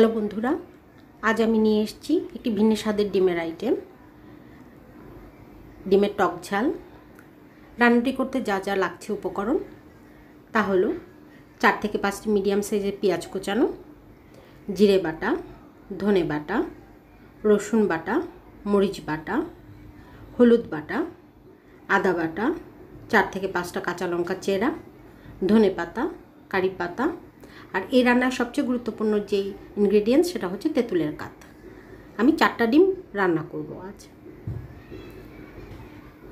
Hello বন্ধুরা আজ আমি নিয়ে এসেছি একটি ভিন্ন স্বাদের ডিমের আইটেম ডিমের টক ঝাল রান্নাটি করতে যা যা লাগছে উপকরণ তা হল চার থেকে পাঁচটি মিডিয়াম সাইজের পেঁয়াজ কোচানো জিরে বাটা ধনে বাটা রসুন বাটা মরিচ বাটা হলুদ বাটা আদা বাটা চার থেকে পাঁচটা কাঁচা লঙ্কা চেরা ধনে পাতা কারি পাতা আর এই রান্নার সবচেয়ে গুরুত্বপূর্ণ যেই ইনগ্রেডিয়েন্টস সেটা হচ্ছে তেঁতুলের কাত আমি চারটা ডিম রান্না করব আজ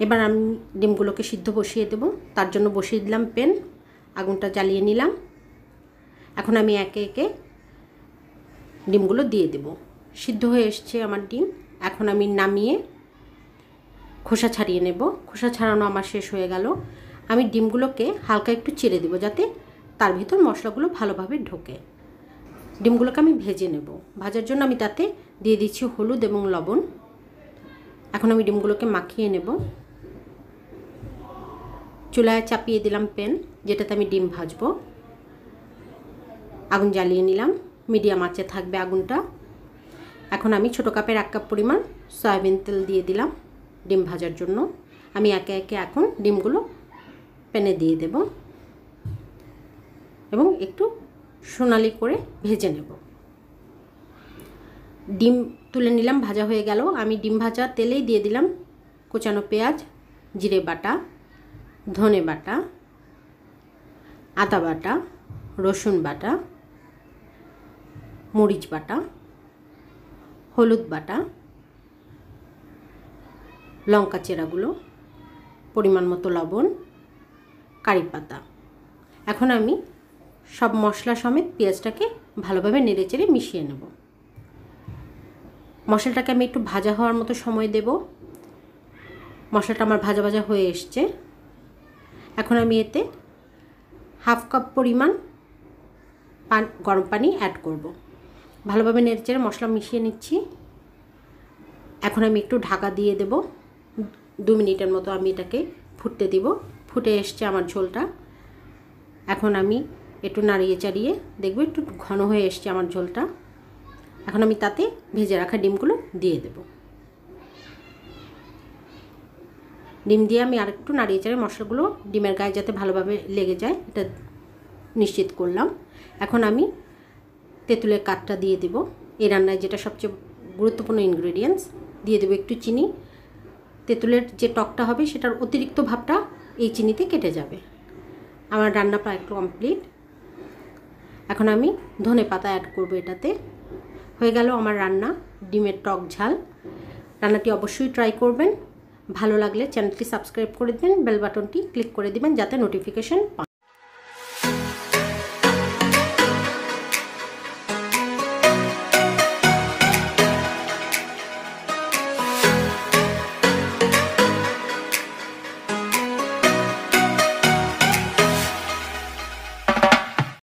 এবার আমি ডিমগুলোকে সিদ্ধ বসিয়ে দেব তার জন্য বসিয়ে দিলাম পেন আগুনটা জ্বালিয়ে নিলাম এখন আমি একে একে ডিমগুলো দিয়ে দেব সিদ্ধ হয়ে এসছে আমার ডিম এখন আমি নামিয়ে খোসা ছাড়িয়ে নেব খোসা ছাড়ানো আমার শেষ হয়ে গেল আমি ডিমগুলোকে হালকা একটু চেড়ে দেবো যাতে তার ভিতর মশলাগুলো ভালোভাবে ঢোকে ডিমগুলোকে আমি ভেজে নেব ভাজার জন্য আমি তাতে দিয়ে দিচ্ছি হলুদ এবং লবণ এখন আমি ডিমগুলোকে মাখিয়ে নেব চুলায় চাপিয়ে দিলাম প্যান যেটাতে আমি ডিম ভাজব আগুন জ্বালিয়ে নিলাম মিডিয়াম আঁচে থাকবে আগুনটা এখন আমি ছোটো কাপের এক কাপ পরিমাণ সয়াবিন তেল দিয়ে দিলাম ডিম ভাজার জন্য আমি একে একে এখন ডিমগুলো প্যানে দিয়ে দেবো এবং একটু সোনালি করে ভেজে নেব ডিম তুলে নিলাম ভাজা হয়ে গেল আমি ডিম ভাজা তেলেই দিয়ে দিলাম কোচানো পেঁয়াজ জিরে বাটা ধনে বাটা আদা বাটা রসুন বাটা মরিচ বাটা হলুদ বাটা লঙ্কা চেরাগুলো পরিমাণ মতো লবণ কারি পাতা এখন আমি সব মশলা সমেত পেঁয়াজটাকে ভালোভাবে নেড়ে চেড়ে মিশিয়ে নেব মশলাটাকে আমি একটু ভাজা হওয়ার মতো সময় দেব মশলাটা আমার ভাজা ভাজা হয়ে এসছে এখন আমি এতে হাফ কাপ পরিমাণ পান গরম পানি অ্যাড করব। ভালোভাবে নেড়ে চেড়ে মশলা মিশিয়ে নিচ্ছি এখন আমি একটু ঢাকা দিয়ে দেব দু মিনিটের মতো আমি এটাকে ফুটতে দিব ফুটে এসছে আমার ঝোলটা এখন আমি একটু নাড়িয়ে চাড়িয়ে দেখবে একটু ঘন হয়ে এসছে আমার ঝোলটা এখন আমি তাতে ভেজে রাখা ডিমগুলো দিয়ে দেব ডিম দিয়ে আমি আর একটু নাড়িয়ে চাড়িয়ে মশলাগুলো ডিমের গায়ে যাতে ভালোভাবে লেগে যায় এটা নিশ্চিত করলাম এখন আমি তেঁতুলের কাঠটা দিয়ে দেব এই রান্নায় যেটা সবচেয়ে গুরুত্বপূর্ণ ইনগ্রেডিয়েন্টস দিয়ে দেবো একটু চিনি তেঁতুলের যে টকটা হবে সেটার অতিরিক্ত ভাবটা এই চিনিতে কেটে যাবে আমার রান্না প্রায় কমপ্লিট এখন আমি ধনে পাতা অ্যাড করব এটাতে হয়ে গেল আমার রান্না ডিমের টক ঝাল রান্নাটি অবশ্যই ট্রাই করবেন ভালো লাগলে চ্যানেলটি সাবস্ক্রাইব করে দেবেন বেল বাটনটি ক্লিক করে দিবেন যাতে নোটিফিকেশন পান